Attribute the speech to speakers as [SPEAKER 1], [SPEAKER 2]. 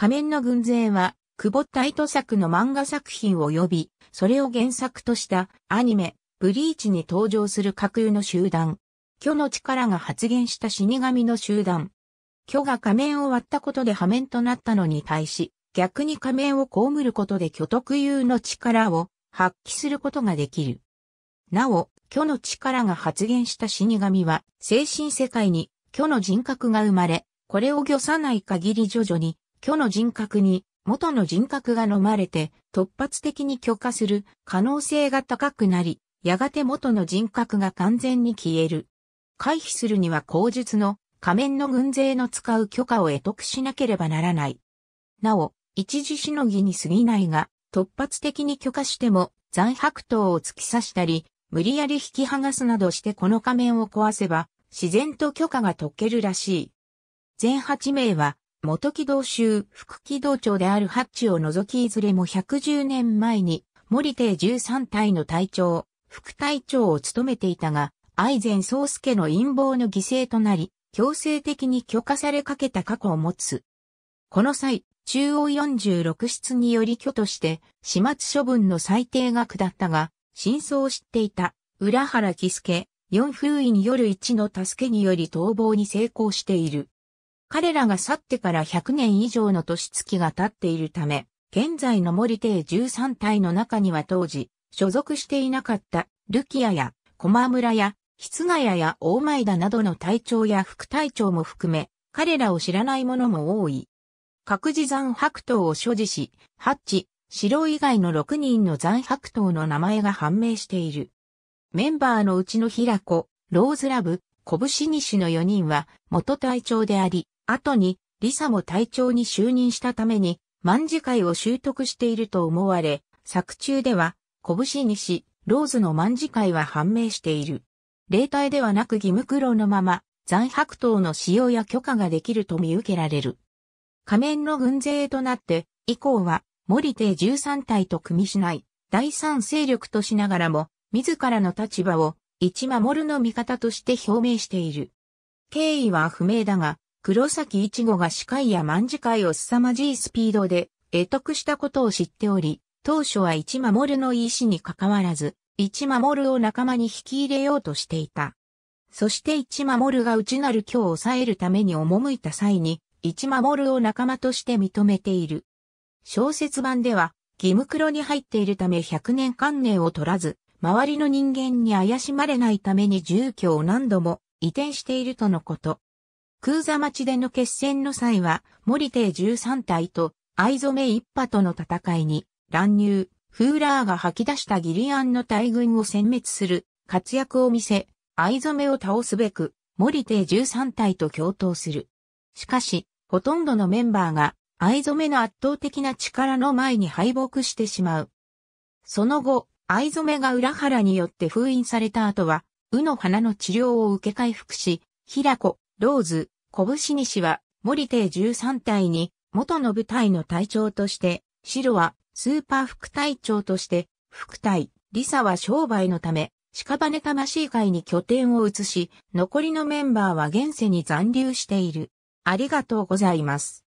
[SPEAKER 1] 仮面の軍勢は、久保大都作の漫画作品を呼び、それを原作としたアニメ、ブリーチに登場する架空の集団。虚の力が発現した死神の集団。虚が仮面を割ったことで破面となったのに対し、逆に仮面を被ることで虚特有の力を発揮することができる。なお、虚の力が発現した死神は、精神世界に虚の人格が生まれ、これを御さない限り徐々に虚の人格に元の人格が飲まれて突発的に許可する可能性が高くなり、やがて元の人格が完全に消える。回避するには口述の仮面の軍勢の使う許可を得得しなければならない。なお、一時しのぎに過ぎないが、突発的に許可しても残白刀を突き刺したり、無理やり引き剥がすなどしてこの仮面を壊せば、自然と許可が解けるらしい。全8名は元木道州、副木道長である八地を除きいずれも110年前に、森邸13隊の隊長、副隊長を務めていたが、愛前宗介の陰謀の犠牲となり、強制的に許可されかけた過去を持つ。この際、中央46室により許として、始末処分の裁定が下ったが、真相を知っていた、浦原喜助、四風位による一の助けにより逃亡に成功している。彼らが去ってから100年以上の年月が経っているため、現在の森邸13体の中には当時、所属していなかったルキアや駒村や室ヶ谷や大前田などの隊長や副隊長も含め、彼らを知らない者も多い。各自残白頭を所持し、ハッチ、白以外の6人の残白頭の名前が判明している。メンバーのうちの平子、ローズラブ、拳西の4人は元隊長であり、後に、リサも隊長に就任したために、万字会を習得していると思われ、作中では、拳西、ローズの万字会は判明している。例体ではなく義務苦労のまま、残白刀の使用や許可ができると見受けられる。仮面の軍勢となって、以降は、森邸13体と組みしない、第三勢力としながらも、自らの立場を、一守の味方として表明している。経緯は不明だが、黒崎一護が司会や万次会を凄まじいスピードで得得したことを知っており、当初は一守の意思に関わらず、一守を仲間に引き入れようとしていた。そして一守が内なる今日を抑えるために赴いた際に、一守を仲間として認めている。小説版では、義務黒に入っているため百年観念を取らず、周りの人間に怪しまれないために住居を何度も移転しているとのこと。空座町での決戦の際は、森邸13隊と藍染一派との戦いに乱入、フーラーが吐き出したギリアンの大軍を殲滅する活躍を見せ、藍染を倒すべく、森邸13隊と共闘する。しかし、ほとんどのメンバーが藍染の圧倒的な力の前に敗北してしまう。その後、藍染が裏腹によって封印された後は、うの花の治療を受け回復し、平子、ローズ、拳西は、森帝13体に、元の部隊の隊長として、白は、スーパー副隊長として、副隊、リサは商売のため、屍魂会に拠点を移し、残りのメンバーは現世に残留している。ありがとうございます。